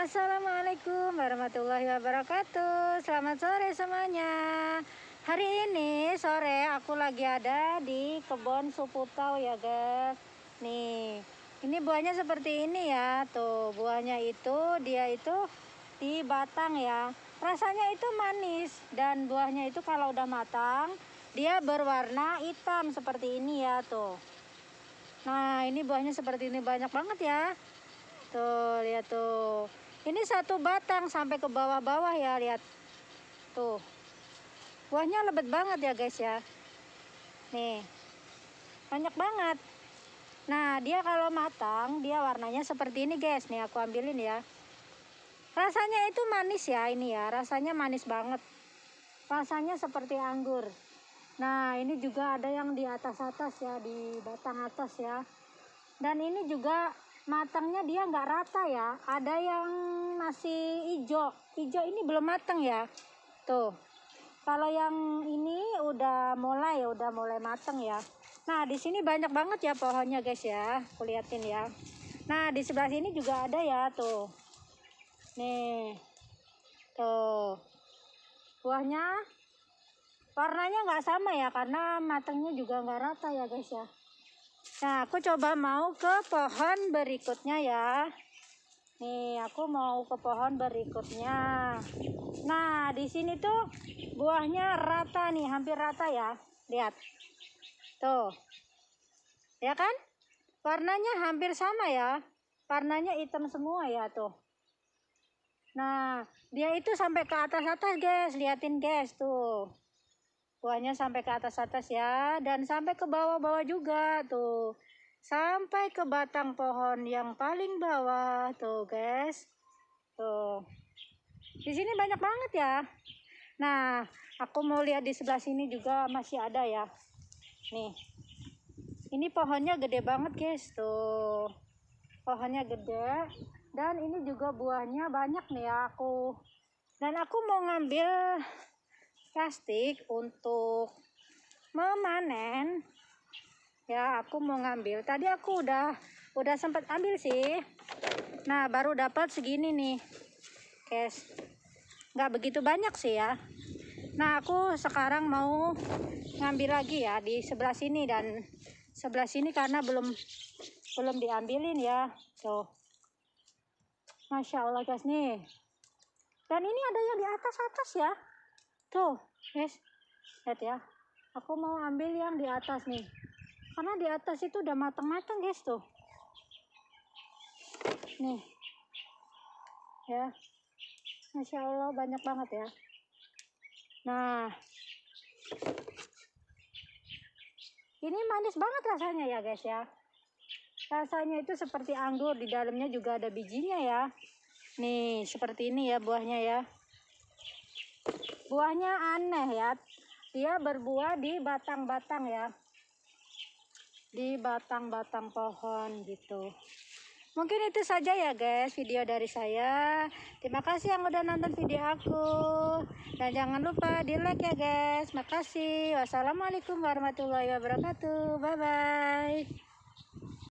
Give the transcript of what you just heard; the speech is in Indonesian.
Assalamualaikum warahmatullahi wabarakatuh Selamat sore semuanya Hari ini sore aku lagi ada di kebun Suputau ya guys Nih ini buahnya seperti ini ya Tuh buahnya itu dia itu di batang ya Rasanya itu manis dan buahnya itu kalau udah matang Dia berwarna hitam seperti ini ya tuh Nah ini buahnya seperti ini banyak banget ya Tuh lihat tuh ini satu batang sampai ke bawah-bawah ya, lihat. Tuh. Buahnya lebat banget ya, guys ya. Nih. Banyak banget. Nah, dia kalau matang, dia warnanya seperti ini, guys. Nih, aku ambilin ya. Rasanya itu manis ya, ini ya. Rasanya manis banget. Rasanya seperti anggur. Nah, ini juga ada yang di atas-atas ya, di batang atas ya. Dan ini juga matangnya dia nggak rata ya ada yang masih hijau hijau ini belum matang ya tuh kalau yang ini udah mulai udah mulai matang ya nah di sini banyak banget ya pohonnya guys ya kuliatin ya nah di sebelah sini juga ada ya tuh nih tuh buahnya warnanya nggak sama ya karena matangnya juga nggak rata ya guys ya Nah, aku coba mau ke pohon berikutnya ya. Nih, aku mau ke pohon berikutnya. Nah, di sini tuh buahnya rata nih, hampir rata ya. Lihat. Tuh. Ya kan? Warnanya hampir sama ya. Warnanya hitam semua ya tuh. Nah, dia itu sampai ke atas-atas, guys. Liatin, guys, tuh. Buahnya sampai ke atas-atas ya dan sampai ke bawah-bawah juga tuh. Sampai ke batang pohon yang paling bawah tuh guys. Tuh. Di sini banyak banget ya. Nah, aku mau lihat di sebelah sini juga masih ada ya. Nih. Ini pohonnya gede banget, guys. Tuh. Pohonnya gede dan ini juga buahnya banyak nih ya, aku. Dan aku mau ngambil plastik untuk memanen ya aku mau ngambil tadi aku udah udah sempat ambil sih nah baru dapat segini nih guys nggak begitu banyak sih ya nah aku sekarang mau ngambil lagi ya di sebelah sini dan sebelah sini karena belum belum diambilin ya So, Masya Allah guys nih dan ini ada yang di atas-atas ya tuh guys lihat ya aku mau ambil yang di atas nih karena di atas itu udah mateng mateng guys tuh nih ya Masya Allah banyak banget ya nah ini manis banget rasanya ya guys ya rasanya itu seperti anggur di dalamnya juga ada bijinya ya nih seperti ini ya buahnya ya buahnya aneh ya dia berbuah di batang-batang ya di batang-batang pohon gitu mungkin itu saja ya guys video dari saya terima kasih yang udah nonton video aku dan jangan lupa di like ya guys makasih wassalamualaikum warahmatullahi wabarakatuh bye bye